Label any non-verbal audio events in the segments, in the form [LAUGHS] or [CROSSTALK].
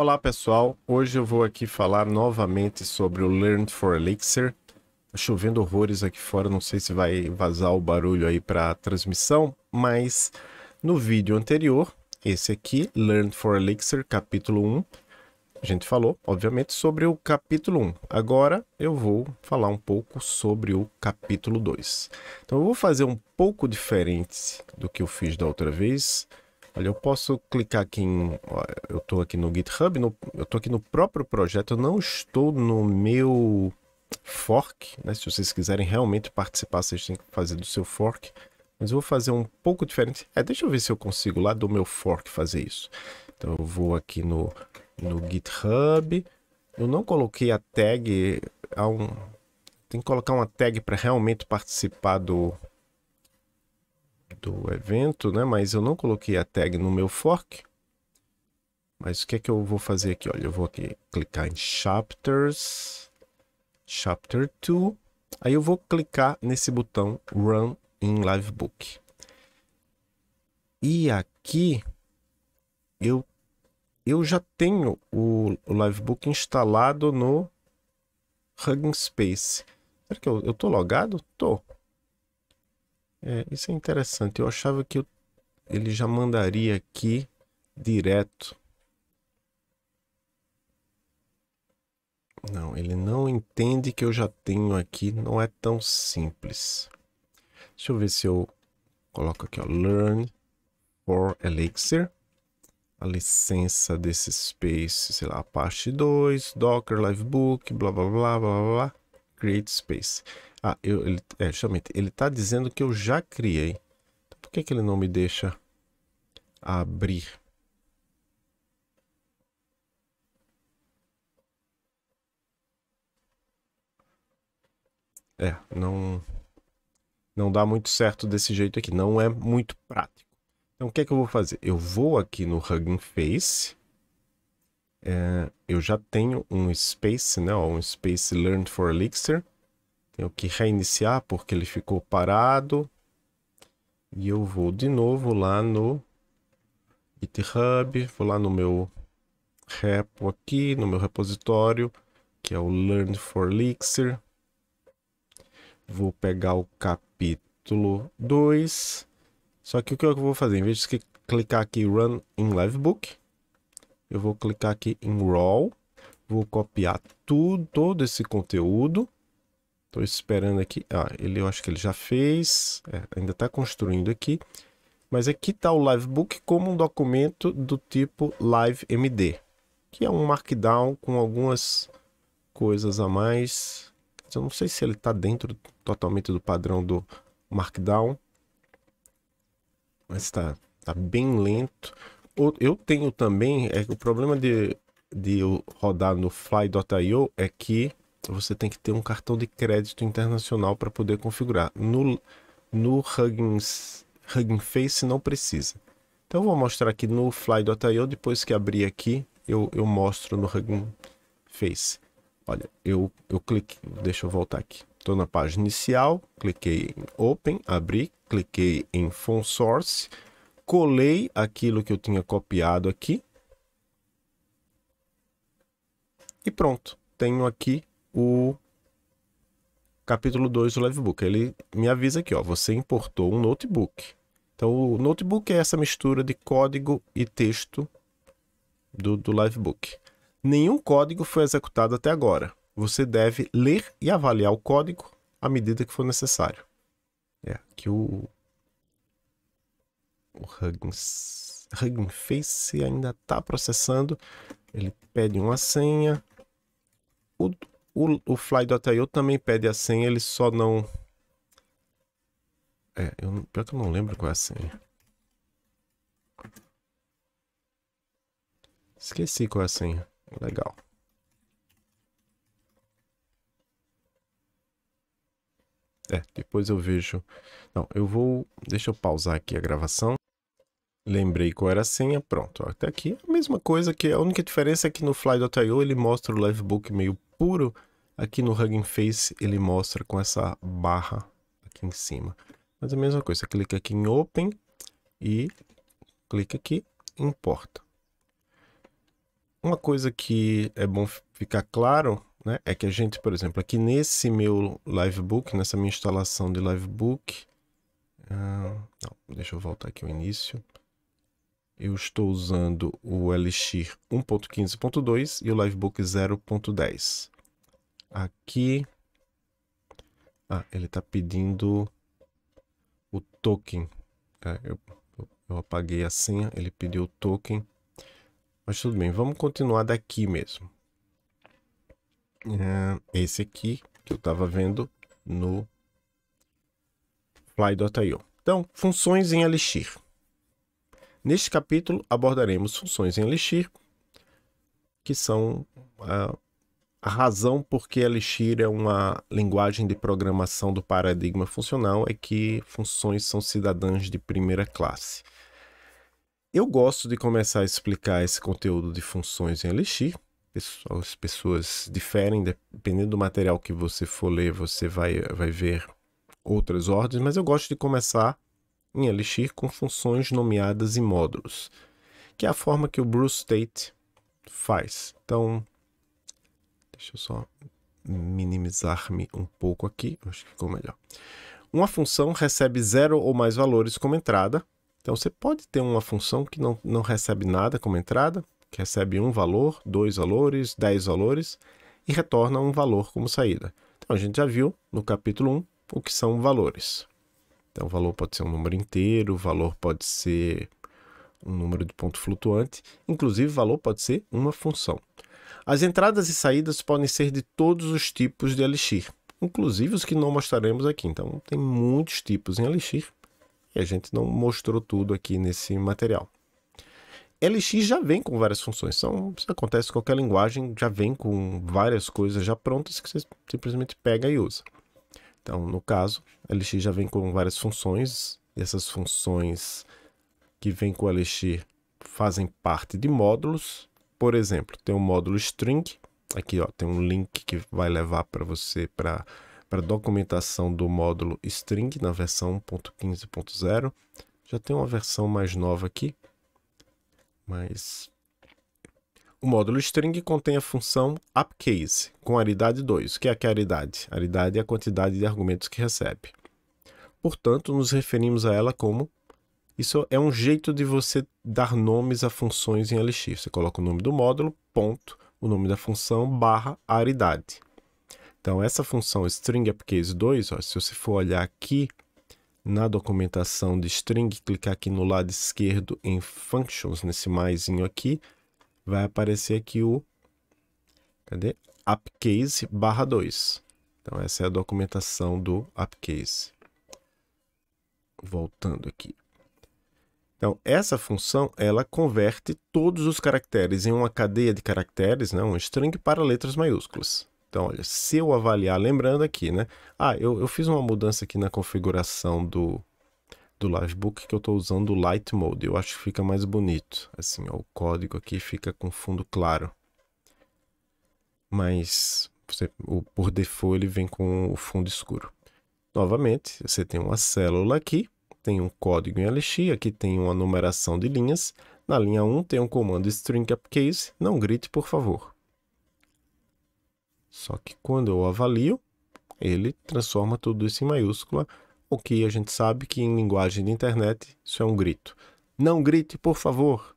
Olá pessoal, hoje eu vou aqui falar novamente sobre o Learn for Elixir. Tá chovendo horrores aqui fora, não sei se vai vazar o barulho aí para a transmissão, mas no vídeo anterior, esse aqui, Learn for Elixir, capítulo 1, a gente falou, obviamente, sobre o capítulo 1. Agora eu vou falar um pouco sobre o capítulo 2. Então eu vou fazer um pouco diferente do que eu fiz da outra vez. Olha, eu posso clicar aqui em... eu estou aqui no GitHub, no, eu estou aqui no próprio projeto, eu não estou no meu fork, né? Se vocês quiserem realmente participar, vocês têm que fazer do seu fork. Mas eu vou fazer um pouco diferente. É, deixa eu ver se eu consigo lá do meu fork fazer isso. Então eu vou aqui no, no GitHub. Eu não coloquei a tag. Um... Tem que colocar uma tag para realmente participar do, do evento, né? Mas eu não coloquei a tag no meu fork. Mas o que é que eu vou fazer aqui? Olha, eu vou aqui, clicar em Chapters, Chapter 2. Aí eu vou clicar nesse botão Run in Livebook. E aqui eu, eu já tenho o, o Livebook instalado no Hugging Space. Será que eu, eu tô logado? Tô. É, isso é interessante. Eu achava que eu, ele já mandaria aqui direto. Não, ele não entende que eu já tenho aqui. Não é tão simples. Deixa eu ver se eu coloco aqui, ó, Learn for Elixir. A licença desse space, sei lá, Apache 2, Docker, Livebook, blá, blá, blá, blá, blá. Create Space. Ah, eu, ele, é, justamente, ele está dizendo que eu já criei. Então, por que, que ele não me deixa abrir? É, não, não dá muito certo desse jeito aqui. Não é muito prático. Então, o que é que eu vou fazer? Eu vou aqui no Hugging Face é, eu já tenho um space, né, ó, um space learned for elixir. Tenho que reiniciar porque ele ficou parado. E eu vou de novo lá no GitHub, vou lá no meu repo aqui, no meu repositório, que é o learned for elixir. Vou pegar o capítulo 2. Só que o que eu vou fazer, em vez de clicar aqui Run in Livebook, eu vou clicar aqui em Raw. Vou copiar tudo, todo esse conteúdo. Estou esperando aqui. Ah, ele, eu acho que ele já fez. É, ainda está construindo aqui. Mas aqui está o Livebook como um documento do tipo LiveMD. Que é um Markdown com algumas coisas a mais. Eu não sei se ele está dentro totalmente do padrão do Markdown. Mas está tá bem lento eu tenho também. É, o problema de, de rodar no fly.io é que você tem que ter um cartão de crédito internacional para poder configurar. No, no Hugging, Hugging Face não precisa. Então eu vou mostrar aqui no fly.io, depois que abrir aqui, eu, eu mostro no Hugging Face. Olha, eu, eu cliquei, deixa eu voltar aqui. Estou na página inicial, cliquei em Open, abri, cliquei em Font Source, colei aquilo que eu tinha copiado aqui. E pronto, tenho aqui o capítulo 2 do Livebook. Ele me avisa aqui, ó, você importou um notebook. Então, o notebook é essa mistura de código e texto do, do Livebook. Nenhum código foi executado até agora. Você deve ler e avaliar o código à medida que for necessário. É, que o o Hugging Face ainda está processando. Ele pede uma senha. O, o, o Fly.io também pede a senha, ele só não. É, eu, pior que eu não lembro qual é a senha. Esqueci qual é a senha. Legal. É, depois eu vejo então, eu vou... Deixa eu pausar aqui a gravação. Lembrei qual era a senha, pronto. Até aqui é a mesma coisa, que a única diferença é que no Fly.io ele mostra o livebook meio puro. Aqui no Hugging Face ele mostra com essa barra aqui em cima. Mas é a mesma coisa, clica aqui em Open e clica aqui Importa. Uma coisa que é bom ficar claro né, é que a gente, por exemplo, aqui nesse meu livebook, nessa minha instalação de livebook, ah, não, deixa eu voltar aqui o início. Eu estou usando o Elixir 1.15.2 e o Livebook 0.10. Aqui. Ah, ele está pedindo o token. É, eu, eu apaguei a senha, ele pediu o token. Mas tudo bem, vamos continuar daqui mesmo. Ah, esse aqui que eu estava vendo no apply.io. Então, funções em Elixir. Neste capítulo abordaremos funções em Elixir, que são a, ah, a razão por que Elixir é uma linguagem de programação do paradigma funcional é que funções são cidadãs de primeira classe. Eu gosto de começar a explicar esse conteúdo de funções em Elixir. As pessoas diferem, dependendo do material que você for ler, você vai, vai ver outras ordens, mas eu gosto de começar em Elixir com funções nomeadas em módulos, que é a forma que o Bruce state faz. Então, deixa eu só minimizar-me um pouco aqui, acho que ficou melhor. Uma função recebe zero ou mais valores como entrada. Então, você pode ter uma função que não, não recebe nada como entrada, que recebe um valor, dois valores, dez valores, e retorna um valor como saída. Então, a gente já viu no capítulo 1 o que são valores. Então, o valor pode ser um número inteiro, o valor pode ser um número de ponto flutuante, inclusive, o valor pode ser uma função. As entradas e saídas podem ser de todos os tipos de Elixir, inclusive os que não mostraremos aqui. Então, tem muitos tipos em Elixir e a gente não mostrou tudo aqui nesse material. Elixir já vem com várias funções, Então, isso acontece com qualquer linguagem, já vem com várias coisas já prontas que você simplesmente pega e usa. Então, no caso, a LX já vem com várias funções, e essas funções que vêm com a LX fazem parte de módulos. Por exemplo, tem o um módulo string, aqui ó, tem um link que vai levar para você para para documentação do módulo string na versão 1.15.0. Já tem uma versão mais nova aqui, mas o módulo string contém a função upcase, com aridade 2. O que é que é aridade? Aridade é a quantidade de argumentos que recebe. Portanto, nos referimos a ela como... Isso é um jeito de você dar nomes a funções em Elixir. Você coloca o nome do módulo, ponto, o nome da função, barra, aridade. Então, essa função string upcase 2, ó, se você for olhar aqui na documentação de string, clicar aqui no lado esquerdo em functions, nesse maisinho aqui, vai aparecer aqui o cadê? appcase barra 2. Então, essa é a documentação do appcase. Voltando aqui. Então, essa função, ela converte todos os caracteres em uma cadeia de caracteres, né? um string para letras maiúsculas. Então, olha, se eu avaliar, lembrando aqui, né? Ah, eu, eu fiz uma mudança aqui na configuração do, do Livebook que eu estou usando o Light Mode. Eu acho que fica mais bonito. Assim, ó, o código aqui fica com fundo claro. Mas você, o, por default ele vem com o fundo escuro. Novamente, você tem uma célula aqui, tem um código em LX, aqui tem uma numeração de linhas. Na linha 1 tem um comando string upcase, não grite por favor. Só que quando eu avalio, ele transforma tudo isso em maiúscula, o que a gente sabe que em linguagem de internet isso é um grito. Não grite, por favor.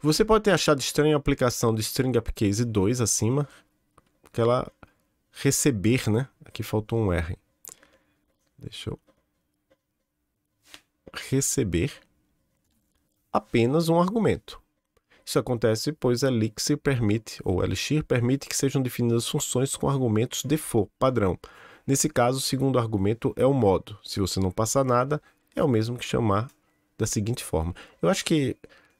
Você pode ter achado estranha a aplicação do String Upcase 2 acima, aquela ela receber, né? Aqui faltou um R. Deixa eu receber apenas um argumento. Isso acontece pois Elixir permite, ou Elixir permite que sejam definidas funções com argumentos default, padrão. Nesse caso, o segundo argumento é o modo. Se você não passar nada, é o mesmo que chamar da seguinte forma. Eu acho que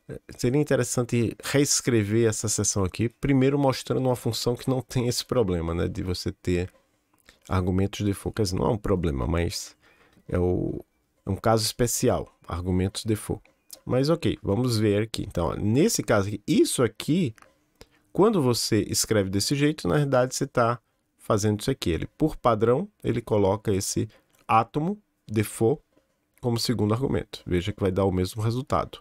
eh, seria interessante reescrever essa seção aqui, primeiro mostrando uma função que não tem esse problema, né? De você ter argumentos default. Quer dizer, não é um problema, mas é, o, é um caso especial, argumentos default. Mas ok, vamos ver aqui. Então, ó, nesse caso aqui, isso aqui, quando você escreve desse jeito, na verdade você está fazendo isso aqui. Ele, por padrão, ele coloca esse átomo, default, como segundo argumento. Veja que vai dar o mesmo resultado.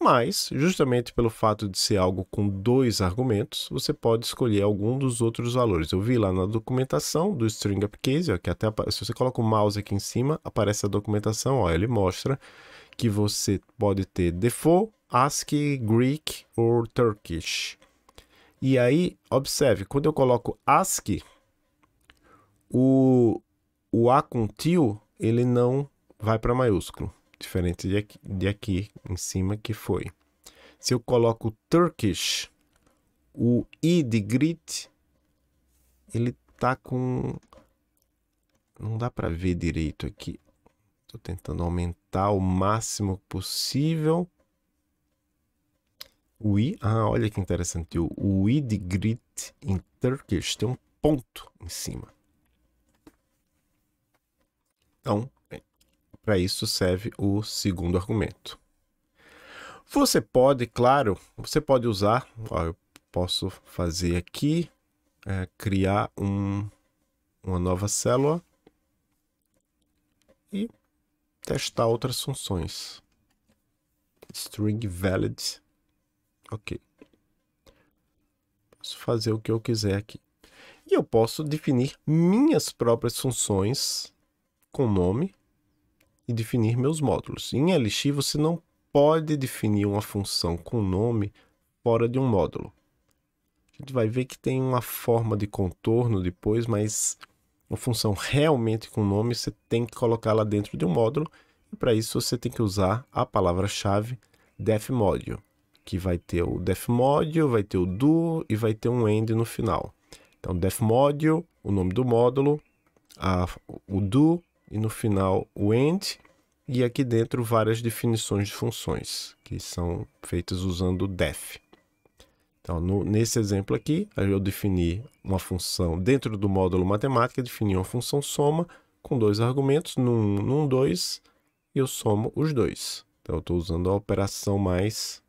Mas, justamente pelo fato de ser algo com dois argumentos, você pode escolher algum dos outros valores. Eu vi lá na documentação do String Upcase, ó, que até se você coloca o mouse aqui em cima, aparece a documentação, ó, ele mostra que você pode ter default, ASCII, Greek ou Turkish. E aí, observe, quando eu coloco ASCII, o, o A til ele não vai para maiúsculo, diferente de aqui, de aqui em cima que foi. Se eu coloco Turkish, o I de grit, ele tá com... Não dá para ver direito aqui. Estou tentando aumentar o máximo possível. O I, ah, olha que interessante, o, o I de grit em Turkish tem um ponto em cima. Então, é, para isso serve o segundo argumento. Você pode, claro, você pode usar, ó, eu posso fazer aqui, é, criar um, uma nova célula e testar outras funções. String valid, ok. Posso fazer o que eu quiser aqui. E eu posso definir minhas próprias funções com nome e definir meus módulos. Em LX você não pode definir uma função com nome fora de um módulo. A gente vai ver que tem uma forma de contorno depois, mas uma função realmente com nome você tem que colocá-la dentro de um módulo e para isso você tem que usar a palavra-chave defmodule, que vai ter o defmodule, vai ter o do e vai ter um end no final. Então defmodule, o nome do módulo, a, o do e no final o end, e aqui dentro várias definições de funções que são feitas usando o def. Então, no, nesse exemplo aqui, eu defini uma função dentro do módulo matemática, defini uma função soma com dois argumentos, num, num dois, e eu somo os dois. Então, eu estou usando a operação mais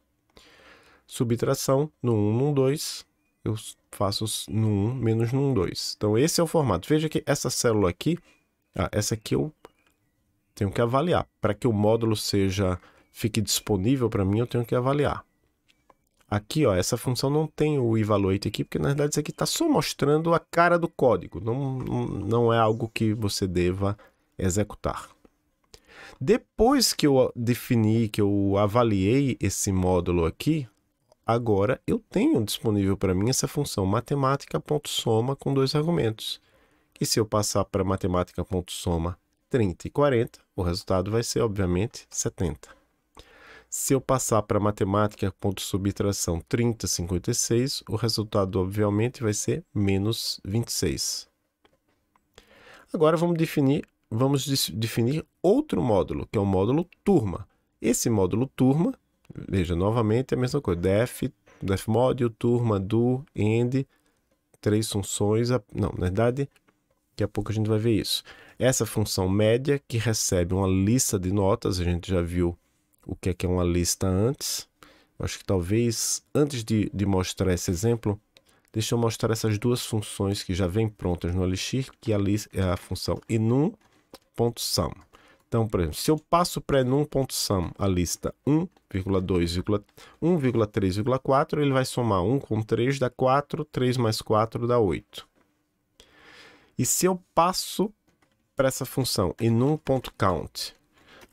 subtração no 1, num 2, eu faço no 1 menos no 2. Então, esse é o formato. Veja que essa célula aqui ah, essa aqui eu tenho que avaliar. Para que o módulo seja fique disponível para mim, eu tenho que avaliar. Aqui, ó, essa função não tem o evaluate aqui, porque na verdade isso aqui está só mostrando a cara do código. Não, não é algo que você deva executar. Depois que eu defini, que eu avaliei esse módulo aqui, agora eu tenho disponível para mim essa função matemática.soma com dois argumentos. E se eu passar para matemática.soma 30 e 40, o resultado vai ser, obviamente, 70. Se eu passar para matemática.subtração 30, 56, o resultado, obviamente, vai ser menos 26. Agora vamos definir, vamos definir outro módulo, que é o módulo turma. Esse módulo turma, veja, novamente é a mesma coisa, def, defmod, turma, do, end, três funções, não, na verdade, Daqui a pouco a gente vai ver isso. Essa função média que recebe uma lista de notas, a gente já viu o que é, que é uma lista antes. Acho que talvez, antes de, de mostrar esse exemplo, deixa eu mostrar essas duas funções que já vêm prontas no Elixir, que é a lista, é a função enum.sum. Então, por exemplo, se eu passo para enum.sum a lista 1,2, 1,3,4, ele vai somar 1 com 3 dá 4, 3 mais 4 dá 8. E se eu passo para essa função e num ponto count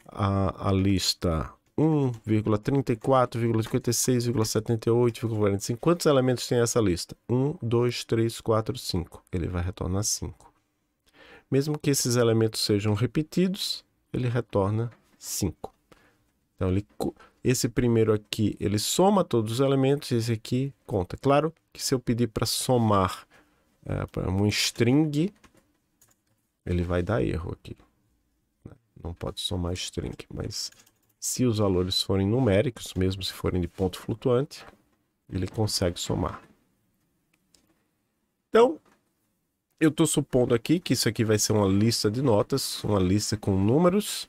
a, a lista 1,34,56,78,45. Quantos elementos tem essa lista? 1, 2, 3, 4, 5. Ele vai retornar 5. Mesmo que esses elementos sejam repetidos, ele retorna 5. Então, ele, esse primeiro aqui, ele soma todos os elementos, esse aqui conta. Claro que se eu pedir para somar é, um string, ele vai dar erro aqui. Né? Não pode somar string, mas se os valores forem numéricos, mesmo se forem de ponto flutuante, ele consegue somar. Então, eu estou supondo aqui que isso aqui vai ser uma lista de notas, uma lista com números,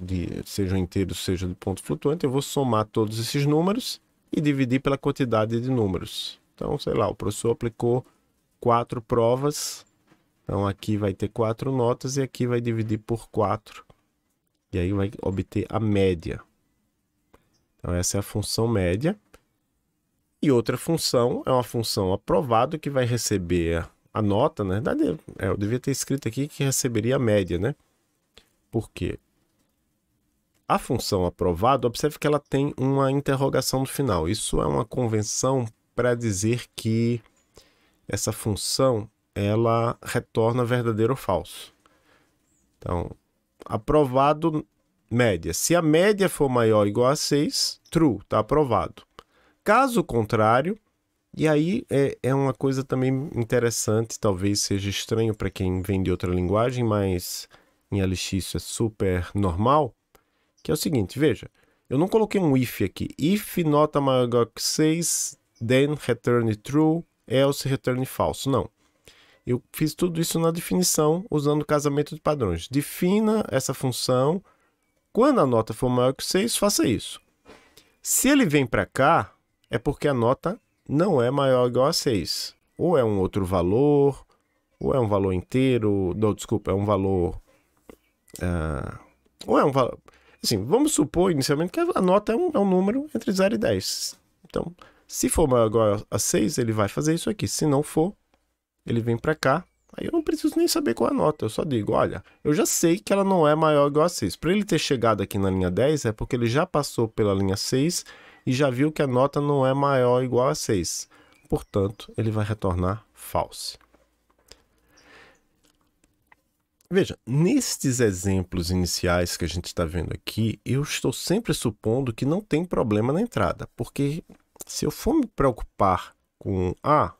de, sejam inteiros, seja de ponto flutuante. Eu vou somar todos esses números e dividir pela quantidade de números. Então, sei lá, o professor aplicou quatro provas. Então aqui vai ter quatro notas e aqui vai dividir por quatro. E aí vai obter a média. Então essa é a função média. E outra função é uma função aprovado que vai receber a nota, na verdade, é, eu devia ter escrito aqui que receberia a média, né? Porque a função aprovado, observe que ela tem uma interrogação no final. Isso é uma convenção para dizer que essa função ela retorna verdadeiro ou falso. Então, aprovado média. Se a média for maior ou igual a 6, true, está aprovado. Caso contrário, e aí é, é uma coisa também interessante, talvez seja estranho para quem vem de outra linguagem, mas em LX isso é super normal, que é o seguinte, veja, eu não coloquei um if aqui. If nota maior ou igual a 6, then return true, else, é return falso. Não. Eu fiz tudo isso na definição usando o casamento de padrões. Defina essa função. Quando a nota for maior que 6, faça isso. Se ele vem para cá, é porque a nota não é maior ou igual a 6. Ou é um outro valor, ou é um valor inteiro, não, desculpa, é um valor. Uh, ou é um valor. Assim, vamos supor inicialmente que a nota é um, é um número entre 0 e 10. Então, se for maior a 6, ele vai fazer isso aqui. Se não for, ele vem para cá. Aí eu não preciso nem saber qual a nota, eu só digo, olha, eu já sei que ela não é maior ou igual a 6. Para ele ter chegado aqui na linha 10, é porque ele já passou pela linha 6 e já viu que a nota não é maior ou igual a 6. Portanto, ele vai retornar false. Veja, nestes exemplos iniciais que a gente está vendo aqui, eu estou sempre supondo que não tem problema na entrada, porque se eu for me preocupar com ah,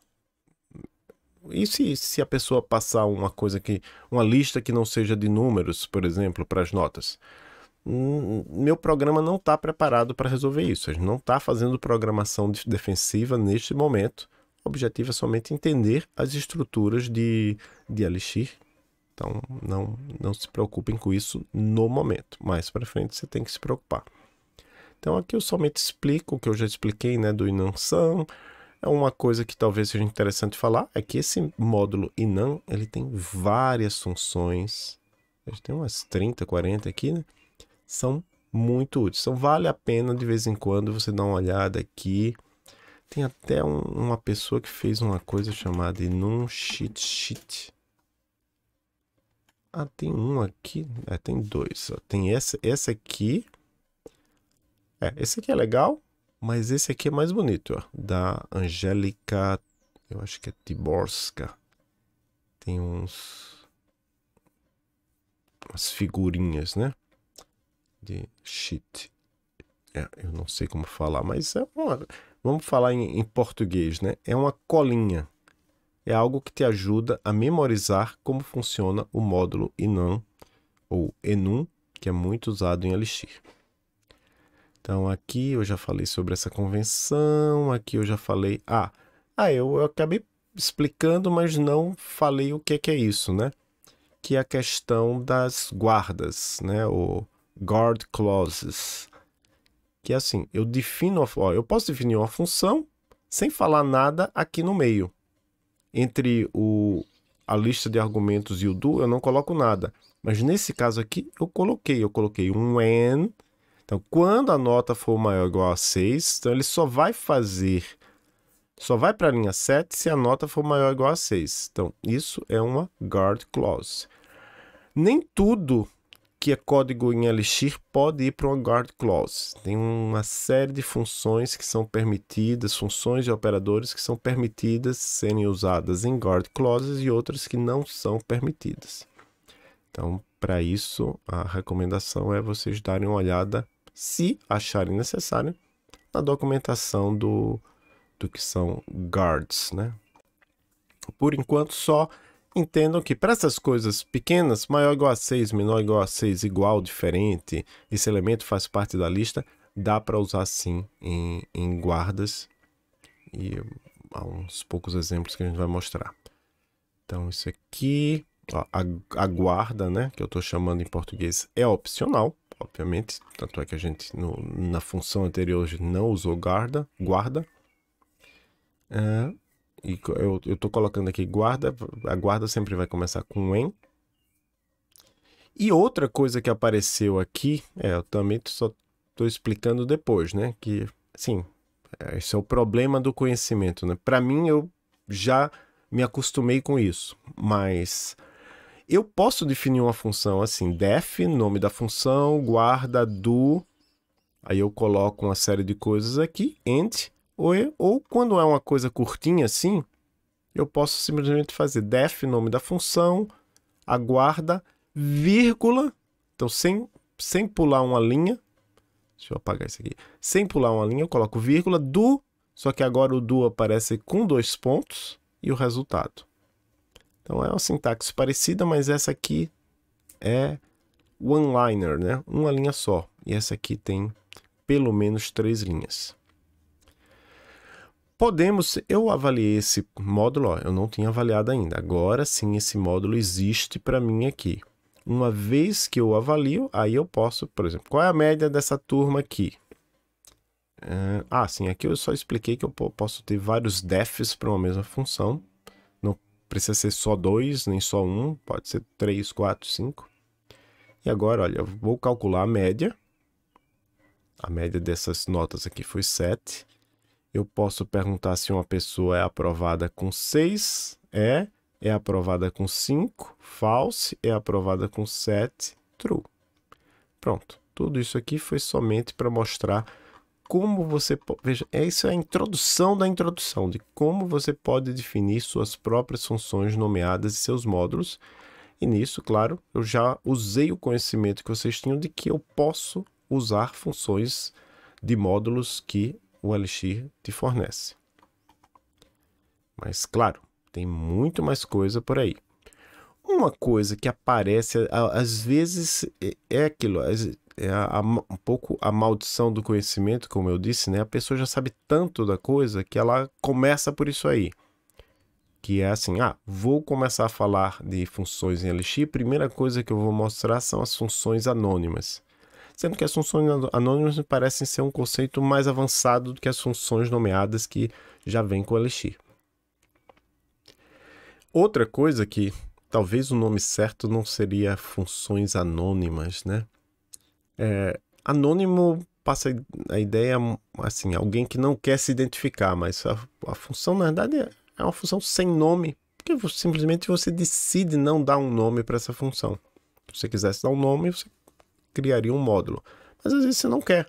e se, se a pessoa passar uma coisa que uma lista que não seja de números, por exemplo, para as notas? Hum, meu programa não está preparado para resolver isso. A gente não está fazendo programação defensiva neste momento. O objetivo é somente entender as estruturas de, de Elixir. Então, não, não se preocupem com isso no momento. Mais para frente, você tem que se preocupar. Então aqui eu somente explico o que eu já expliquei né, do Inanção. É uma coisa que talvez seja interessante falar, é que esse módulo Inan, ele tem várias funções. A gente tem umas 30, 40 aqui, né? São muito úteis. Então vale a pena de vez em quando você dar uma olhada aqui. Tem até um, uma pessoa que fez uma coisa chamada Inun Cheat Sheet. Ah, tem um aqui. É, tem dois. Tem essa, essa aqui é, esse aqui é legal, mas esse aqui é mais bonito, ó, da Angélica, eu acho que é Tiborska. Tem uns umas figurinhas, né? De shit. É, eu não sei como falar, mas é uma, vamos falar em, em português, né? É uma colinha. É algo que te ajuda a memorizar como funciona o módulo Inam ou Enum, que é muito usado em Elixir. Então aqui eu já falei sobre essa convenção, aqui eu já falei. Ah, ah eu, eu acabei explicando, mas não falei o que é, que é isso, né? Que é a questão das guardas, né? O guard clauses. Que é assim, eu defino, ó, eu posso definir uma função sem falar nada aqui no meio. Entre o, a lista de argumentos e o do, eu não coloco nada. Mas nesse caso aqui, eu coloquei. Eu coloquei um when então, quando a nota for maior ou igual a 6, então ele só vai fazer, só vai para a linha 7 se a nota for maior ou igual a 6. Então, isso é uma guard clause. Nem tudo que é código em Elixir pode ir para uma guard clause. Tem uma série de funções que são permitidas, funções e operadores que são permitidas serem usadas em guard clauses e outras que não são permitidas. Então, para isso, a recomendação é vocês darem uma olhada se acharem necessário, na documentação do, do que são guards, né? Por enquanto, só entendam que para essas coisas pequenas, maior igual a 6, menor igual a 6, igual, diferente, esse elemento faz parte da lista, dá para usar sim em, em guardas. E há uns poucos exemplos que a gente vai mostrar. Então, isso aqui, ó, a, a guarda, né, que eu estou chamando em português, é opcional obviamente. Tanto é que a gente no, na função anterior hoje não usou guarda. guarda. É, e eu estou colocando aqui guarda. A guarda sempre vai começar com em. E outra coisa que apareceu aqui, é, eu também só estou explicando depois, né? Que, sim, esse é o problema do conhecimento, né? Para mim, eu já me acostumei com isso, mas eu posso definir uma função assim, def, nome da função, guarda do... Aí eu coloco uma série de coisas aqui, int, ou, ou quando é uma coisa curtinha assim, eu posso simplesmente fazer def, nome da função, aguarda, vírgula, então sem, sem pular uma linha, deixa eu apagar isso aqui, sem pular uma linha, eu coloco vírgula, do, só que agora o do aparece com dois pontos, e o resultado. Então é uma sintaxe parecida, mas essa aqui é one-liner, né? Uma linha só. E essa aqui tem pelo menos três linhas. Podemos, eu avaliei esse módulo, ó, eu não tinha avaliado ainda. Agora sim, esse módulo existe para mim aqui. Uma vez que eu avalio, aí eu posso, por exemplo, qual é a média dessa turma aqui? ah, sim, aqui eu só expliquei que eu posso ter vários defs para uma mesma função precisa ser só dois, nem só um, pode ser três, quatro, cinco. E agora, olha, eu vou calcular a média. A média dessas notas aqui foi 7. Eu posso perguntar se uma pessoa é aprovada com 6, é, é aprovada com 5, false, é aprovada com 7, true. Pronto, tudo isso aqui foi somente para mostrar como você. Veja, essa é a introdução da introdução de como você pode definir suas próprias funções nomeadas e seus módulos. E nisso, claro, eu já usei o conhecimento que vocês tinham de que eu posso usar funções de módulos que o Elixir te fornece. Mas, claro, tem muito mais coisa por aí uma coisa que aparece, às vezes é, é aquilo, é a, a, um pouco a maldição do conhecimento, como eu disse, né? A pessoa já sabe tanto da coisa que ela começa por isso aí. Que é assim, ah, vou começar a falar de funções em LX, primeira coisa que eu vou mostrar são as funções anônimas. Sendo que as funções anônimas me parecem ser um conceito mais avançado do que as funções nomeadas que já vem com LX. Outra coisa que Talvez o nome certo não seria funções anônimas, né? É, anônimo passa a ideia, assim, alguém que não quer se identificar, mas a, a função, na verdade, é, é uma função sem nome, porque você, simplesmente você decide não dar um nome para essa função. Se você quisesse dar um nome, você criaria um módulo. Mas às vezes você não quer.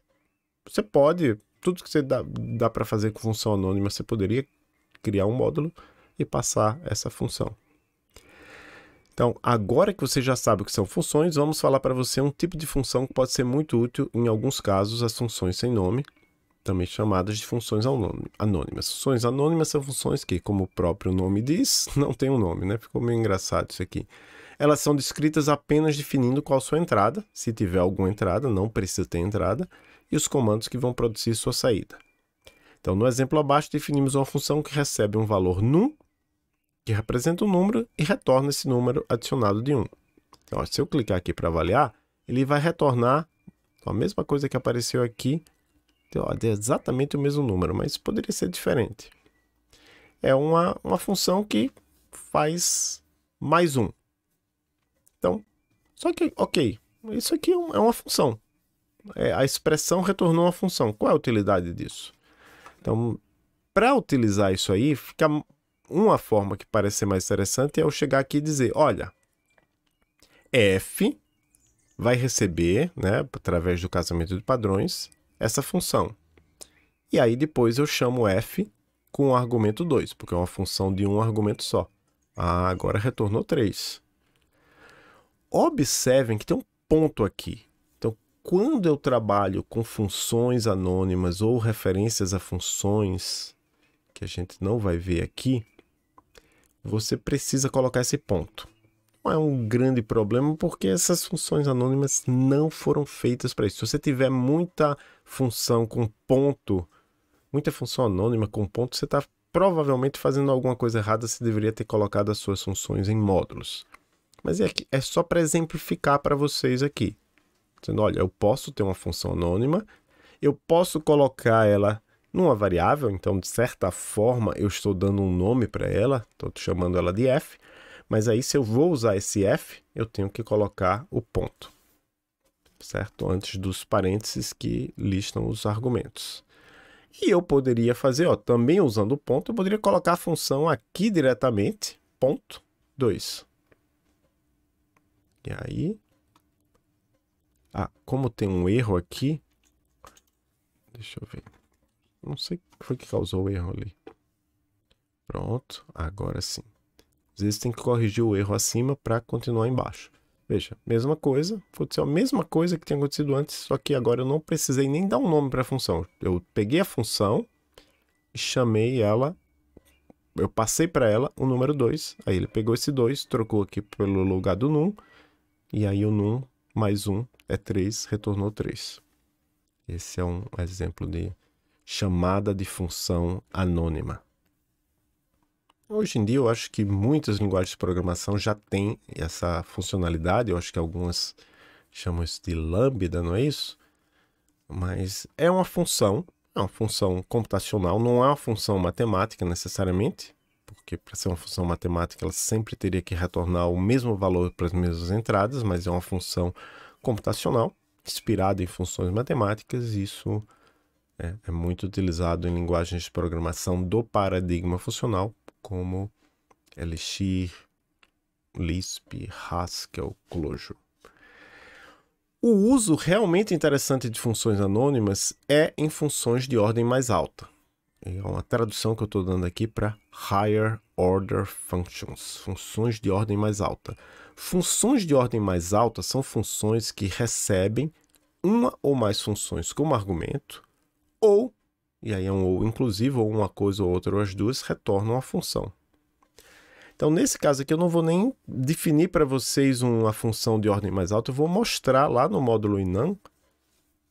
Você pode, tudo que você dá, dá para fazer com função anônima, você poderia criar um módulo e passar essa função. Então, agora que você já sabe o que são funções, vamos falar para você um tipo de função que pode ser muito útil em alguns casos, as funções sem nome, também chamadas de funções anônimas. Funções anônimas são funções que, como o próprio nome diz, [LAUGHS] não tem um nome, né? Ficou meio engraçado isso aqui. Elas são descritas apenas definindo qual sua entrada, se tiver alguma entrada, não precisa ter entrada, e os comandos que vão produzir sua saída. Então, no exemplo abaixo, definimos uma função que recebe um valor num que representa um número e retorna esse número adicionado de 1. Então, se eu clicar aqui para avaliar, ele vai retornar a mesma coisa que apareceu aqui, então, é exatamente o mesmo número, mas poderia ser diferente. É uma, uma função que faz mais um. Então, só que, ok, isso aqui é, é uma função. É, a expressão retornou uma função. Qual é a utilidade disso? Então, para utilizar isso aí, fica uma forma que parece ser mais interessante é eu chegar aqui e dizer, olha, f vai receber, né, através do casamento de padrões, essa função. E aí depois eu chamo f com o argumento 2, porque é uma função de um argumento só. Ah, agora retornou 3. Observem que tem um ponto aqui. Então, quando eu trabalho com funções anônimas ou referências a funções, que a gente não vai ver aqui, você precisa colocar esse ponto. Não é um grande problema porque essas funções anônimas não foram feitas para isso. Se você tiver muita função com ponto, muita função anônima com ponto, você está provavelmente fazendo alguma coisa errada. Você deveria ter colocado as suas funções em módulos. Mas é, aqui, é só para exemplificar para vocês aqui. Dizendo, olha, eu posso ter uma função anônima, eu posso colocar ela numa variável, então de certa forma eu estou dando um nome para ela, estou chamando ela de f, mas aí se eu vou usar esse f, eu tenho que colocar o ponto, certo? Antes dos parênteses que listam os argumentos. E eu poderia fazer, ó, também usando o ponto, eu poderia colocar a função aqui diretamente, ponto 2. E aí... Ah, como tem um erro aqui... Deixa eu ver. Não sei o que foi que causou o erro ali. Pronto, agora sim. Às vezes tem que corrigir o erro acima para continuar embaixo. Veja, mesma coisa, aconteceu a mesma coisa que tinha acontecido antes, só que agora eu não precisei nem dar um nome para a função. Eu peguei a função e chamei ela, eu passei para ela o número 2, aí ele pegou esse 2, trocou aqui pelo lugar do num, e aí o num mais 1 um é 3, retornou 3. Esse é um exemplo de chamada de função anônima. Hoje em dia, eu acho que muitas linguagens de programação já têm essa funcionalidade. Eu acho que algumas chamam isso de lambda, não é isso? Mas é uma função, é uma função computacional, não é uma função matemática necessariamente, porque para ser uma função matemática ela sempre teria que retornar o mesmo valor para as mesmas entradas, mas é uma função computacional inspirada em funções matemáticas. Isso é, é muito utilizado em linguagens de programação do paradigma funcional, como Elixir, Lisp, Haskell, Clojure. O uso realmente interessante de funções anônimas é em funções de ordem mais alta. É uma tradução que eu estou dando aqui para higher order functions, funções de ordem mais alta. Funções de ordem mais alta são funções que recebem uma ou mais funções como argumento ou, e aí é um ou inclusivo, ou uma coisa ou outra, ou as duas, retornam a função. Então, nesse caso aqui, eu não vou nem definir para vocês uma função de ordem mais alta, eu vou mostrar lá no módulo Inam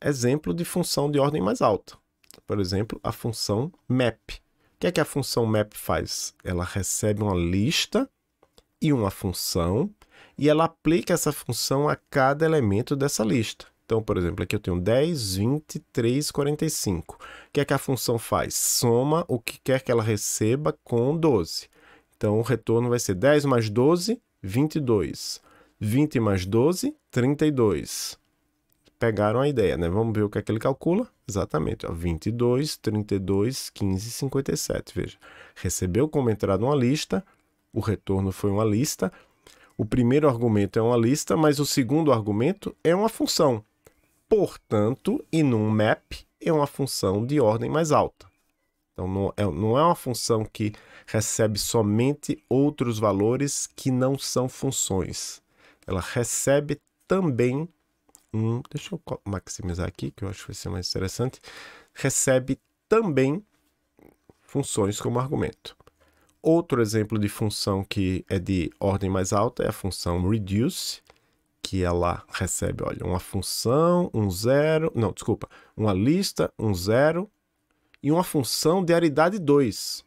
exemplo de função de ordem mais alta. Por exemplo, a função map. O que é que a função map faz? Ela recebe uma lista e uma função, e ela aplica essa função a cada elemento dessa lista. Então, por exemplo, aqui eu tenho 10, 20, 3, 45. O que é que a função faz? Soma o que quer que ela receba com 12. Então, o retorno vai ser 10 mais 12, 22. 20 mais 12, 32. Pegaram a ideia, né? Vamos ver o que é que ele calcula? Exatamente, ó, 22, 32, 15, 57. Veja, recebeu como entrada uma lista, o retorno foi uma lista. O primeiro argumento é uma lista, mas o segundo argumento é uma função. Portanto, e num map é uma função de ordem mais alta. Então, não é, não é uma função que recebe somente outros valores que não são funções. Ela recebe também um. Deixa eu maximizar aqui, que eu acho que vai ser mais interessante. Recebe também funções como argumento. Outro exemplo de função que é de ordem mais alta é a função reduce, que ela recebe? Olha, uma função, um zero, não, desculpa, uma lista, um zero e uma função de aridade 2.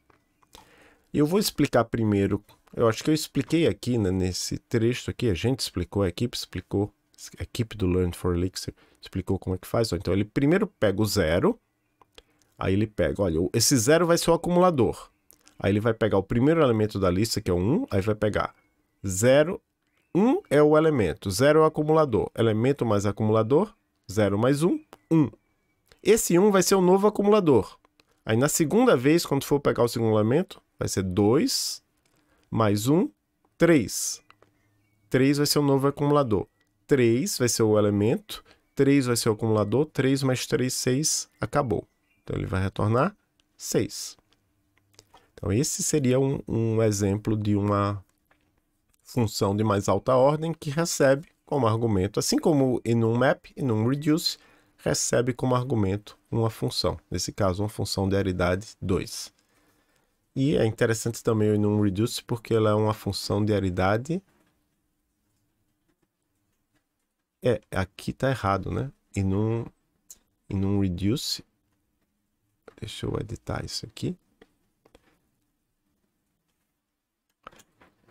Eu vou explicar primeiro, eu acho que eu expliquei aqui né, nesse trecho aqui, a gente explicou, a equipe explicou, a equipe do Learn for Elixir explicou como é que faz. Então ele primeiro pega o zero, aí ele pega, olha, esse zero vai ser o acumulador. Aí ele vai pegar o primeiro elemento da lista, que é o 1, um, aí vai pegar 0 1 é o elemento, 0 é o acumulador. Elemento mais acumulador, 0 mais 1, 1. Esse 1 vai ser o novo acumulador. Aí na segunda vez, quando for pegar o segundo elemento, vai ser 2 mais 1, 3. 3 vai ser o novo acumulador. 3 vai ser o elemento, 3 vai ser o acumulador, 3 mais 3, 6, acabou. Então ele vai retornar 6. Então esse seria um, um exemplo de uma função de mais alta ordem que recebe como argumento, assim como enum-map, enum-reduce, recebe como argumento uma função, nesse caso uma função de aridade 2. E é interessante também o enum-reduce porque ela é uma função de aridade... É, aqui está errado, né? Enum, reduce Deixa eu editar isso aqui.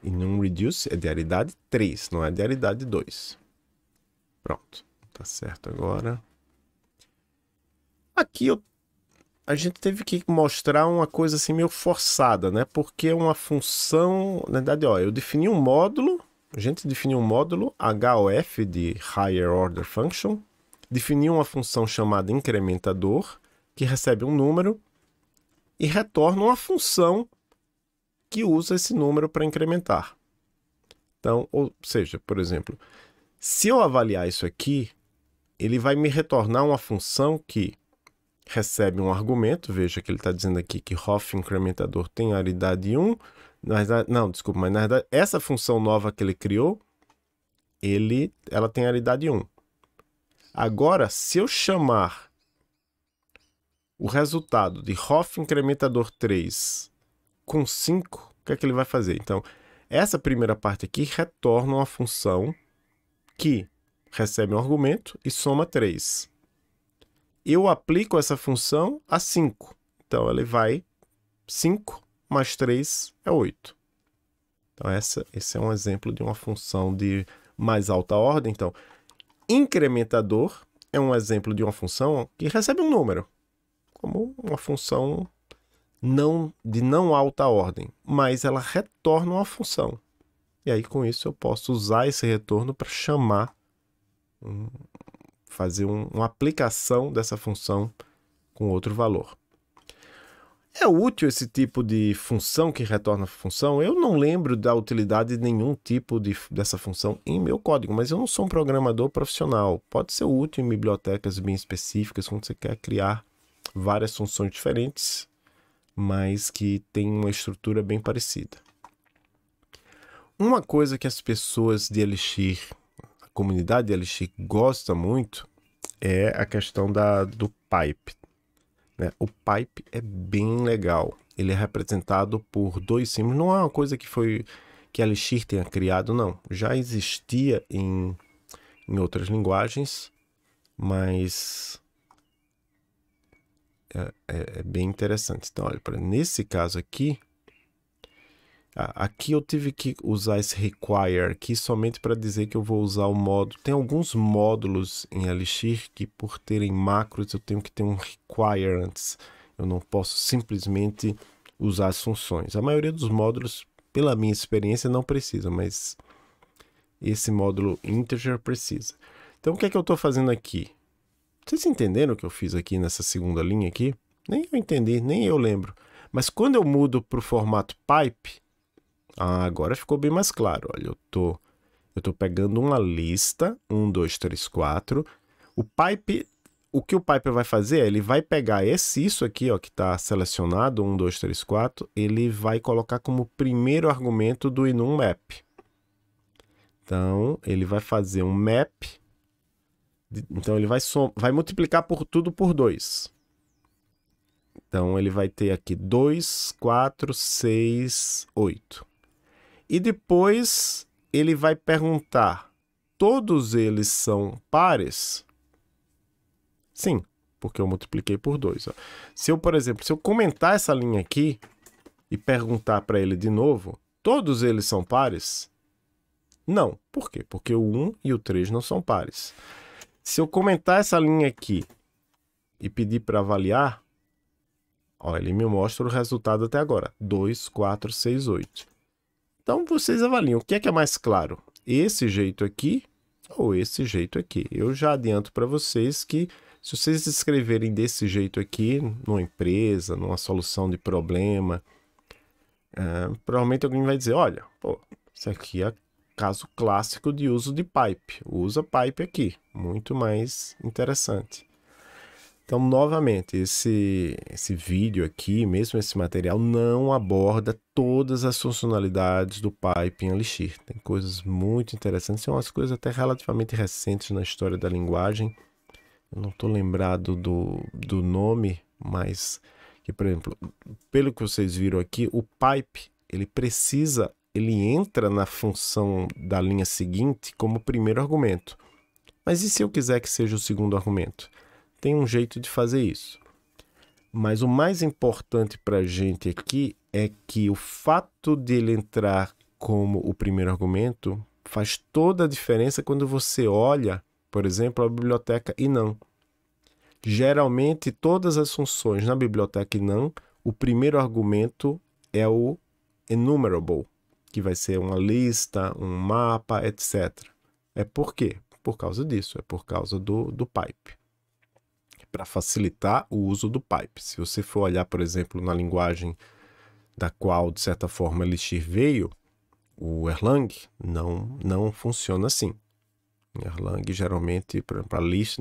E num reduce é diaridade 3, não é diaridade 2. Pronto, tá certo agora. Aqui eu, a gente teve que mostrar uma coisa assim meio forçada, né? Porque é uma função, na verdade, ó, eu defini um módulo, a gente definiu um módulo HOF de Higher Order Function, definiu uma função chamada incrementador, que recebe um número e retorna uma função que usa esse número para incrementar. Então, ou seja, por exemplo, se eu avaliar isso aqui, ele vai me retornar uma função que recebe um argumento, veja que ele está dizendo aqui que Hoff incrementador tem aridade 1, mas, não, desculpa, mas na verdade essa função nova que ele criou, ele, ela tem aridade 1. Agora, se eu chamar o resultado de Hoff incrementador 3 com 5, o que é que ele vai fazer? Então, essa primeira parte aqui retorna uma função que recebe um argumento e soma 3. Eu aplico essa função a 5. Então, ele vai 5 mais 3 é 8. Então, essa, esse é um exemplo de uma função de mais alta ordem. Então, incrementador é um exemplo de uma função que recebe um número, como uma função não de não alta ordem, mas ela retorna uma função. E aí com isso eu posso usar esse retorno para chamar, um, fazer um, uma aplicação dessa função com outro valor. É útil esse tipo de função que retorna função? Eu não lembro da utilidade de nenhum tipo de, dessa função em meu código, mas eu não sou um programador profissional. Pode ser útil em bibliotecas bem específicas, quando você quer criar várias funções diferentes mas que tem uma estrutura bem parecida. Uma coisa que as pessoas de Elixir, a comunidade de Elixir gosta muito é a questão da, do pipe. Né? O pipe é bem legal. Ele é representado por dois símbolos. Não é uma coisa que foi que Elixir tenha criado, não. Já existia em, em outras linguagens, mas é, é, é, bem interessante. Então, olha, nesse caso aqui, aqui eu tive que usar esse require aqui somente para dizer que eu vou usar o módulo. Tem alguns módulos em Elixir que por terem macros eu tenho que ter um require antes. Eu não posso simplesmente usar as funções. A maioria dos módulos, pela minha experiência, não precisa, mas esse módulo integer precisa. Então, o que é que eu estou fazendo aqui? Vocês entenderam o que eu fiz aqui nessa segunda linha aqui? Nem eu entendi, nem eu lembro. Mas quando eu mudo para o formato pipe, ah, agora ficou bem mais claro. Olha, eu tô, eu tô pegando uma lista, 1, 2, 3, 4. O pipe, o que o pipe vai fazer é, ele vai pegar esse isso aqui, ó, que está selecionado, 1, 2, 3, 4, ele vai colocar como primeiro argumento do enum map. Então, ele vai fazer um map então ele vai, som... vai multiplicar por tudo por 2. Então ele vai ter aqui 2, 4, 6, 8. E depois ele vai perguntar: todos eles são pares? Sim, porque eu multipliquei por 2. Se eu, por exemplo, se eu comentar essa linha aqui e perguntar para ele de novo, todos eles são pares? Não. Por quê? Porque o 1 e o 3 não são pares. Se eu comentar essa linha aqui e pedir para avaliar, ó, ele me mostra o resultado até agora, 2, 4, 6, 8. Então vocês avaliam, o que é que é mais claro? Esse jeito aqui ou esse jeito aqui? Eu já adianto para vocês que se vocês escreverem desse jeito aqui, numa empresa, numa solução de problema, é, provavelmente alguém vai dizer, olha, pô, isso aqui é caso clássico de uso de pipe. Usa pipe aqui, muito mais interessante. Então, novamente, esse, esse vídeo aqui, mesmo esse material, não aborda todas as funcionalidades do Pipe em Elixir. Tem coisas muito interessantes, são umas coisas até relativamente recentes na história da linguagem. Eu não estou lembrado do, do nome, mas, que, por exemplo, pelo que vocês viram aqui, o Pipe ele precisa ele entra na função da linha seguinte como primeiro argumento. Mas e se eu quiser que seja o segundo argumento? Tem um jeito de fazer isso. Mas o mais importante para a gente aqui é que o fato dele entrar como o primeiro argumento faz toda a diferença quando você olha, por exemplo, a biblioteca e não. Geralmente, todas as funções na biblioteca e não, o primeiro argumento é o enumerable, que vai ser uma lista, um mapa, etc. É por quê? Por causa disso, é por causa do, do pipe. Para facilitar o uso do pipe. Se você for olhar, por exemplo, na linguagem da qual, de certa forma, Elixir veio, o Erlang não, não funciona assim. Erlang geralmente, para list,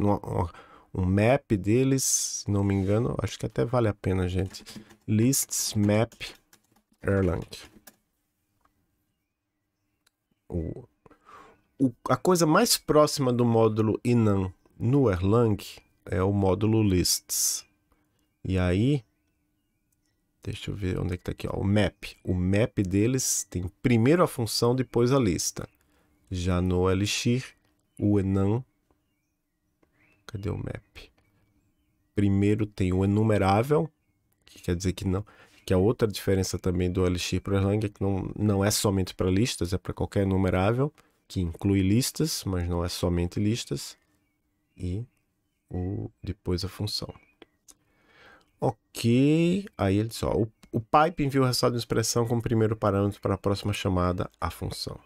um map deles, se não me engano, acho que até vale a pena, gente. Lists map Erlang o, o, a coisa mais próxima do módulo Inan no Erlang é o módulo lists. E aí, deixa eu ver onde é que está aqui, ó, o map. O map deles tem primeiro a função, depois a lista. Já no Elixir, o Enum, cadê o map? Primeiro tem o enumerável, que quer dizer que não, que é outra diferença também do Elixir para Erlang, é que não, não é somente para listas, é para qualquer numerável, que inclui listas, mas não é somente listas, e o, depois a função. Ok, aí ele só, o, o pipe envia o resultado de expressão como primeiro parâmetro para a próxima chamada, a função.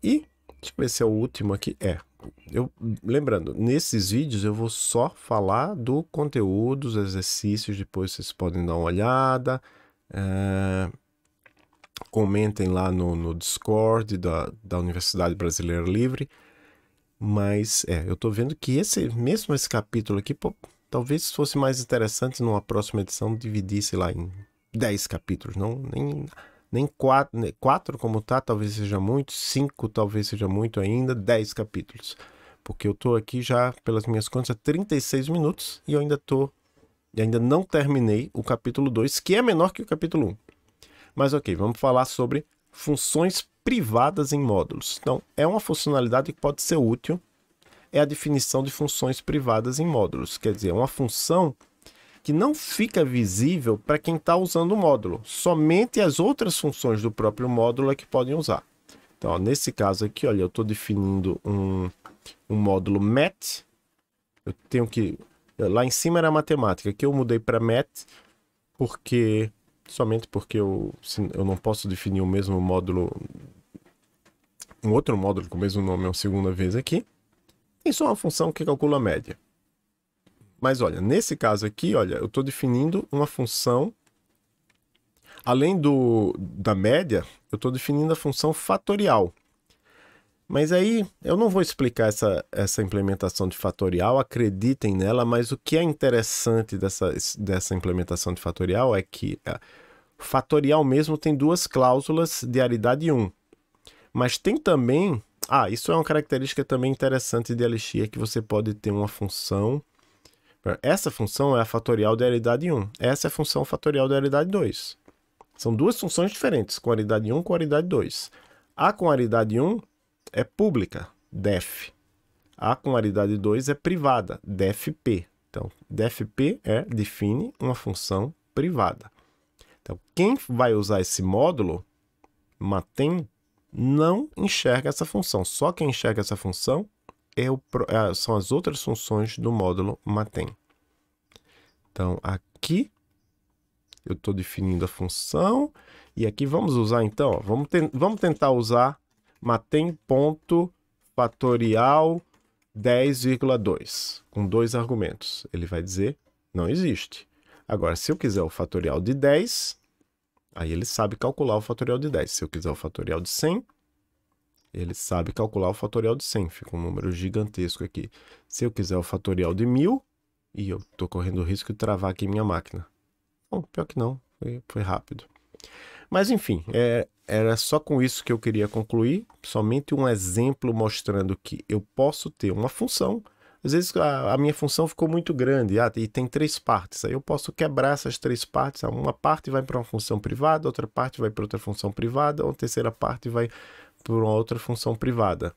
E, deixa eu ver se é o último aqui, é, eu lembrando, nesses vídeos eu vou só falar do conteúdo, dos exercícios, depois vocês podem dar uma olhada. É, comentem lá no, no Discord da, da Universidade Brasileira Livre. Mas é, eu estou vendo que esse mesmo esse capítulo aqui, pô, talvez fosse mais interessante numa próxima edição dividir, sei lá, em 10 capítulos, não nem nem quatro, quatro como tá, talvez seja muito, cinco talvez seja muito ainda, dez capítulos. Porque eu tô aqui já, pelas minhas contas, há 36 minutos e eu ainda tô. E ainda não terminei o capítulo 2, que é menor que o capítulo 1. Um. Mas ok, vamos falar sobre funções privadas em módulos. Então, é uma funcionalidade que pode ser útil. É a definição de funções privadas em módulos. Quer dizer, uma função que não fica visível para quem está usando o módulo. Somente as outras funções do próprio módulo é que podem usar. Então, ó, nesse caso aqui, olha, eu estou definindo um, um módulo MET. Eu tenho que... Lá em cima era matemática, que eu mudei para MET, porque... Somente porque eu, eu não posso definir o mesmo módulo... Um outro módulo com o mesmo nome é uma segunda vez aqui. Tem só uma função que calcula a média. Mas olha, nesse caso aqui, olha, eu estou definindo uma função. Além do, da média, eu estou definindo a função fatorial. Mas aí eu não vou explicar essa, essa implementação de fatorial, acreditem nela, mas o que é interessante dessa, dessa implementação de fatorial é que é, fatorial mesmo tem duas cláusulas de aridade 1. Mas tem também. Ah, isso é uma característica também interessante de Elixir, que você pode ter uma função essa função é a fatorial da realidade 1. Essa é a função fatorial da realidade 2. São duas funções diferentes, com a realidade 1 e com a realidade 2. A com a realidade 1 é pública, def. A com a realidade 2 é privada, defp. Então, defp é define uma função privada. Então, quem vai usar esse módulo, matem, não enxerga essa função. Só quem enxerga essa função é o, é são as outras funções do módulo matem. Então, aqui eu estou definindo a função. E aqui vamos usar, então, vamos, te vamos tentar usar matem.fatorial 10,2 com dois argumentos. Ele vai dizer não existe. Agora, se eu quiser o fatorial de 10, aí ele sabe calcular o fatorial de 10. Se eu quiser o fatorial de 100, ele sabe calcular o fatorial de 100, fica um número gigantesco aqui. Se eu quiser o fatorial de 1000, e eu estou correndo o risco de travar aqui minha máquina. Bom, pior que não, foi, foi rápido. Mas enfim, é, era só com isso que eu queria concluir. Somente um exemplo mostrando que eu posso ter uma função. Às vezes a, a minha função ficou muito grande ah, e tem três partes. Aí eu posso quebrar essas três partes. Ah, uma parte vai para uma função privada, outra parte vai para outra função privada, uma terceira parte vai por uma outra função privada.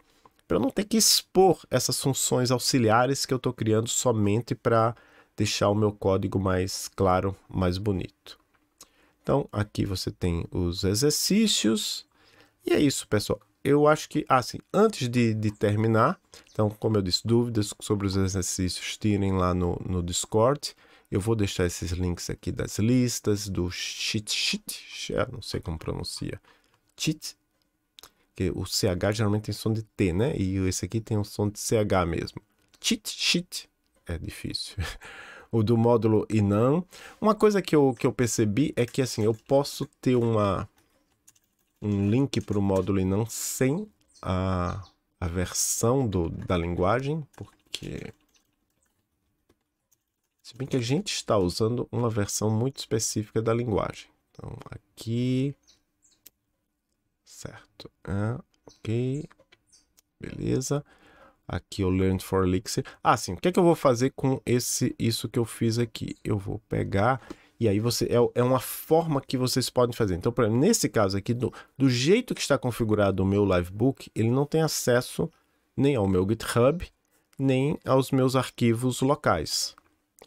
Para eu não ter que expor essas funções auxiliares que eu estou criando somente para deixar o meu código mais claro, mais bonito. Então, aqui você tem os exercícios. E é isso, pessoal. Eu acho que, assim, ah, antes de, de, terminar, então, como eu disse, dúvidas sobre os exercícios, tirem lá no, no Discord. Eu vou deixar esses links aqui das listas, do cheat sheet, não sei como pronuncia, cheat porque o CH geralmente tem som de T, né? E esse aqui tem um som de CH mesmo. Cheat, cheat. É difícil. [LAUGHS] o do módulo não. Uma coisa que eu, que eu percebi é que, assim, eu posso ter uma, um link para o módulo não sem a, a versão do, da linguagem, porque... Se bem que a gente está usando uma versão muito específica da linguagem. Então, aqui certo. Ah, ok. Beleza. Aqui eu Learn for Elixir. Ah, sim. O que é que eu vou fazer com esse, isso que eu fiz aqui? Eu vou pegar... E aí você é, é uma forma que vocês podem fazer. Então, nesse caso aqui, do, do jeito que está configurado o meu Livebook, ele não tem acesso nem ao meu GitHub, nem aos meus arquivos locais.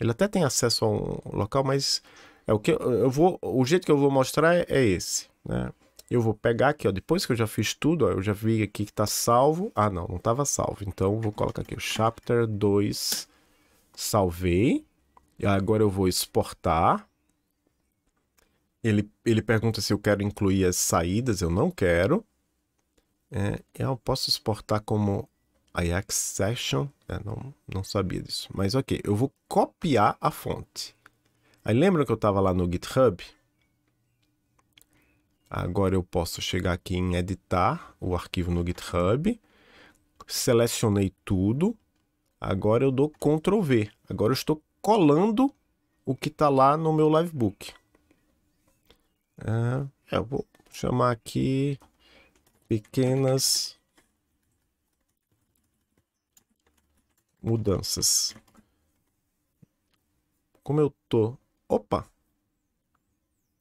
Ele até tem acesso a um local, mas é o que eu vou, o jeito que eu vou mostrar é, é esse, né? eu vou pegar aqui, ó, depois que eu já fiz tudo, ó, eu já vi aqui que tá salvo. Ah, não, não tava salvo. Então, vou colocar aqui o chapter 2, salvei. E agora eu vou exportar. Ele, ele pergunta se eu quero incluir as saídas, eu não quero. É, eu posso exportar como Ajax Session, é, não, não sabia disso, mas ok. Eu vou copiar a fonte. Aí lembra que eu estava lá no GitHub? Agora eu posso chegar aqui em editar o arquivo no GitHub, selecionei tudo, agora eu dou Ctrl V. Agora eu estou colando o que está lá no meu livebook. Ah, é, eu vou chamar aqui pequenas mudanças. Como eu tô... Opa!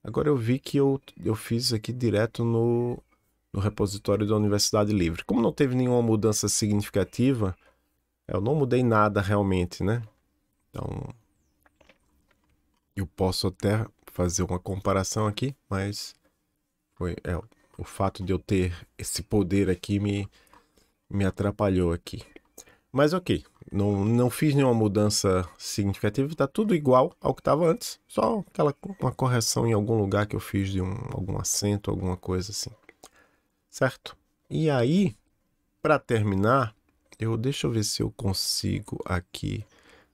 Agora eu vi que eu, eu fiz aqui direto no, no repositório da Universidade Livre. Como não teve nenhuma mudança significativa, eu não mudei nada realmente, né? Então, eu posso até fazer uma comparação aqui, mas foi é, o fato de eu ter esse poder aqui me, me atrapalhou aqui. Mas ok, não, não fiz nenhuma mudança significativa, está tudo igual ao que estava antes. Só aquela uma correção em algum lugar que eu fiz de um, algum acento, alguma coisa assim. Certo? E aí, para terminar, eu deixa eu ver se eu consigo aqui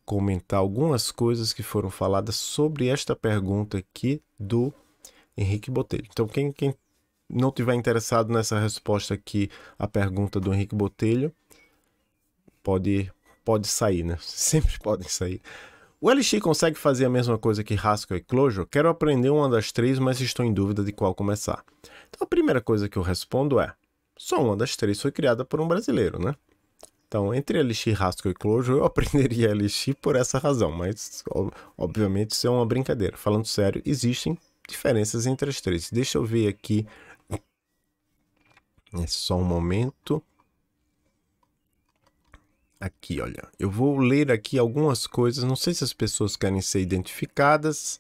comentar algumas coisas que foram faladas sobre esta pergunta aqui do Henrique Botelho. Então, quem, quem não tiver interessado nessa resposta aqui, a pergunta do Henrique Botelho, pode pode sair, né? [LAUGHS] Sempre podem sair. O LX consegue fazer a mesma coisa que Haskell e Clojure? Quero aprender uma das três, mas estou em dúvida de qual começar. Então a primeira coisa que eu respondo é: só uma das três foi criada por um brasileiro, né? Então, entre LX, Haskell e Clojure, eu [LAUGHS] aprenderia LX por essa razão, mas obviamente isso é uma brincadeira. Falando sério, existem diferenças entre as três. Deixa eu ver aqui. É só um momento aqui, olha. Eu vou ler aqui algumas coisas, não sei se as pessoas querem ser identificadas.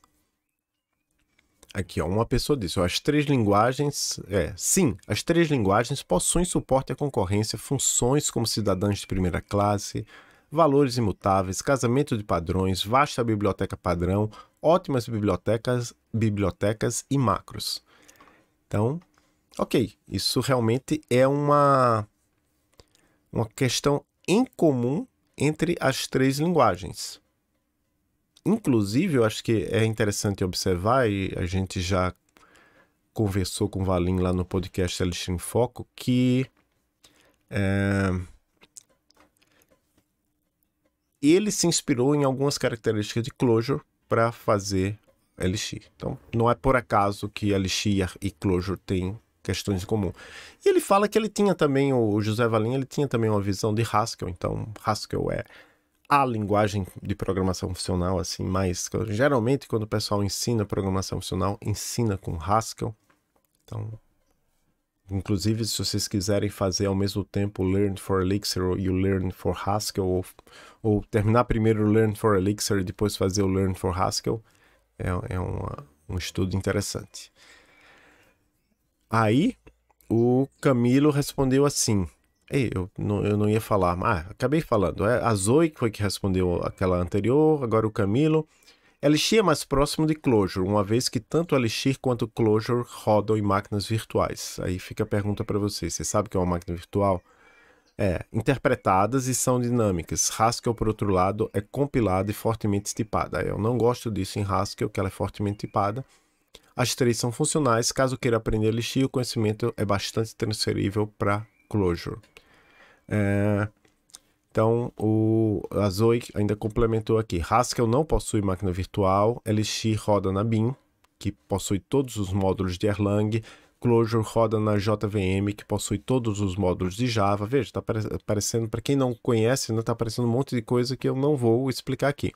Aqui, ó, uma pessoa disse, ó, as três linguagens, é, sim, as três linguagens possuem suporte à concorrência, funções como cidadãs de primeira classe, valores imutáveis, casamento de padrões, vasta biblioteca padrão, ótimas bibliotecas, bibliotecas e macros. Então, ok, isso realmente é uma uma questão em comum entre as três linguagens. Inclusive, eu acho que é interessante observar, e a gente já conversou com o Valim lá no podcast Elixir em Foco, que é, ele se inspirou em algumas características de Clojure para fazer Elixir. Então, não é por acaso que Elixir e Clojure têm questões em comum. E ele fala que ele tinha também, o José Valim, ele tinha também uma visão de Haskell, então Haskell é a linguagem de programação funcional, assim, mais... Geralmente, quando o pessoal ensina programação funcional, ensina com Haskell. Então, inclusive, se vocês quiserem fazer ao mesmo tempo o Learn for Elixir e o Learn for Haskell, ou, ou, terminar primeiro o Learn for Elixir e depois fazer o Learn for Haskell, é, é uma, um estudo interessante. Aí o Camilo respondeu assim. Ei, eu, não, eu não ia falar, mas ah, acabei falando. É a Zoe que foi que respondeu aquela anterior, agora o Camilo. Elixir é mais próximo de Clojure, uma vez que tanto Elixir quanto Clojure rodam em máquinas virtuais. Aí fica a pergunta para você, você sabe que é uma máquina virtual? É, interpretadas e são dinâmicas. Haskell, por outro lado, é compilada e fortemente tipada. Eu não gosto disso em Haskell, que ela é fortemente tipada. As três são funcionais, caso queira aprender Elixir, o conhecimento é bastante transferível para Clojure. É... Então, o, a Zoe ainda complementou aqui. Haskell não possui máquina virtual, Elixir roda na BIM, que possui todos os módulos de Erlang, Clojure roda na JVM, que possui todos os módulos de Java. Veja, está aparecendo, para quem não conhece, está né, tá aparecendo um monte de coisa que eu não vou explicar aqui.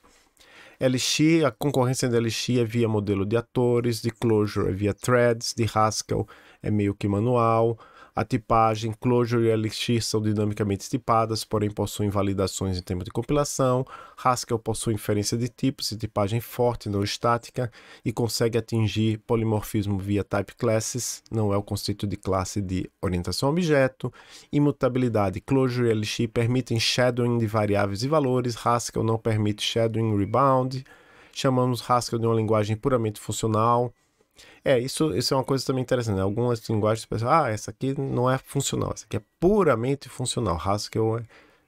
LX, a concorrência da LX é via modelo de atores, de Clojure é via threads, de Haskell é meio que manual. A tipagem Clojure e Elixir são dinamicamente tipadas, porém possuem validações em termos de compilação. Haskell possui inferência de tipos e tipagem forte, não estática, e consegue atingir polimorfismo via type classes, não é o conceito de classe de orientação a objeto. Imutabilidade Clojure e Elixir permitem shadowing de variáveis e valores. Haskell não permite shadowing rebound. Chamamos Haskell de uma linguagem puramente funcional é, isso, isso é uma coisa também interessante. Né? Algumas linguagens pensam, ah, essa aqui não é funcional, essa aqui é puramente funcional. Haskell é,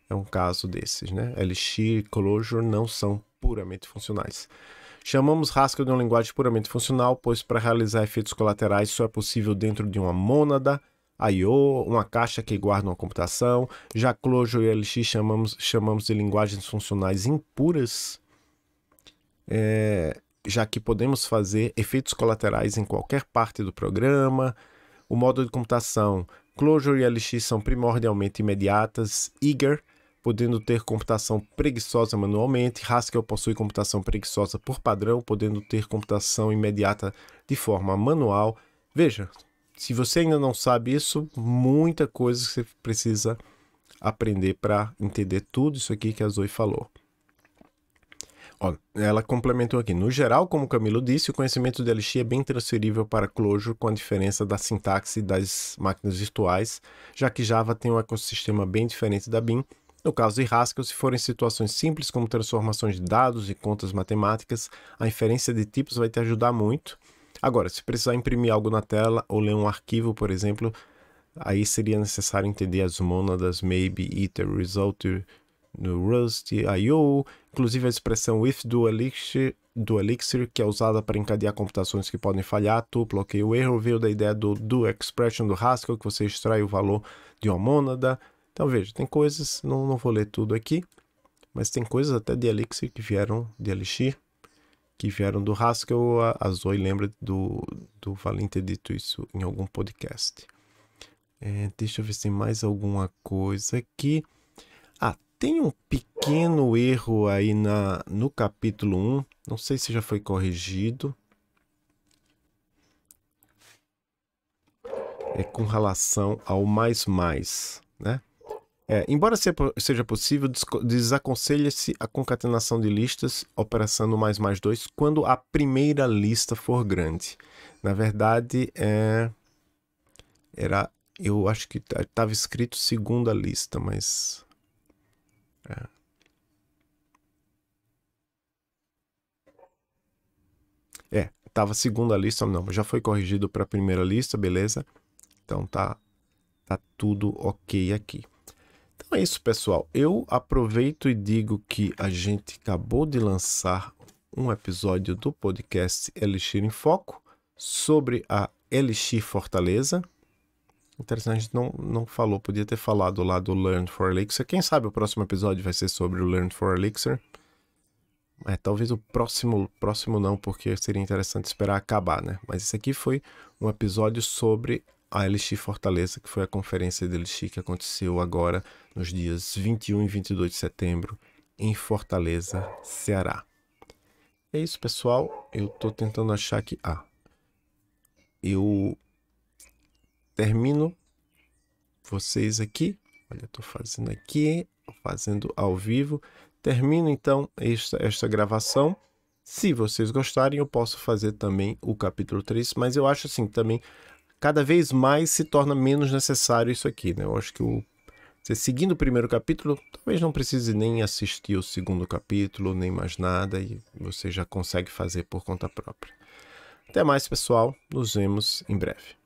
é um caso desses, né? Lx, e Clojure não são puramente funcionais. Chamamos Haskell de uma linguagem puramente funcional, pois para realizar efeitos colaterais só é possível dentro de uma mônada, I.O., uma caixa que guarda uma computação. Já Clojure e LX chamamos, chamamos de linguagens funcionais impuras. É, já que podemos fazer efeitos colaterais em qualquer parte do programa. O modo de computação Clojure e LX são primordialmente imediatas, Eager podendo ter computação preguiçosa manualmente, Haskell possui computação preguiçosa por padrão, podendo ter computação imediata de forma manual. Veja, se você ainda não sabe isso, muita coisa que você precisa aprender para entender tudo isso aqui que a Zoe falou. Ó, ela complementou aqui. No geral, como o Camilo disse, o conhecimento de Elixir é bem transferível para Clojure com a diferença da sintaxe das máquinas virtuais, já que Java tem um ecossistema bem diferente da BIM. No caso de Haskell, se forem situações simples como transformações de dados e contas matemáticas, a inferência de tipos vai te ajudar muito. Agora, se precisar imprimir algo na tela ou ler um arquivo, por exemplo, aí seria necessário entender as mônadas maybe, iter, result, no Rust, I.O., inclusive a expressão if do Elixir, do Elixir, que é usada para encadear computações que podem falhar, tuplo, ok, o erro veio da ideia do do expression do Haskell, que você extrai o valor de uma mônada. Então veja, tem coisas, não, não vou ler tudo aqui, mas tem coisas até de Elixir que vieram de Elixir, que vieram do Haskell, a, a Zoe lembra do, do Valente ter dito isso em algum podcast. É, deixa eu ver se tem mais alguma coisa aqui. Ah, tem um pequeno erro aí na, no capítulo 1. Não sei se já foi corrigido. É com relação ao mais mais, né? É, embora seja possível, desaconselha-se a concatenação de listas operação mais mais dois quando a primeira lista for grande. Na verdade, é... era eu acho que estava escrito segunda lista, mas é. É, tava segunda lista, não, já foi corrigido para primeira lista, beleza? Então tá tá tudo OK aqui. Então é isso, pessoal. Eu aproveito e digo que a gente acabou de lançar um episódio do podcast Elixir em Foco sobre a Elixir Fortaleza, Interessante, a gente não, não falou, podia ter falado lá do Learn for Elixir. Quem sabe o próximo episódio vai ser sobre o Learn for Elixir. É, talvez o próximo, próximo não, porque seria interessante esperar acabar, né? Mas esse aqui foi um episódio sobre a Elixir Fortaleza, que foi a conferência de Elixir que aconteceu agora nos dias 21 e 22 de setembro em Fortaleza, Ceará. É isso, pessoal. Eu tô tentando achar que... Ah, eu termino vocês aqui. Olha, estou fazendo aqui, fazendo ao vivo. Termino então esta, esta gravação. Se vocês gostarem, eu posso fazer também o capítulo 3, mas eu acho assim também cada vez mais se torna menos necessário isso aqui, né? Eu acho que o você seguindo o primeiro capítulo, talvez não precise nem assistir o segundo capítulo, nem mais nada, e você já consegue fazer por conta própria. Até mais, pessoal. Nos vemos em breve.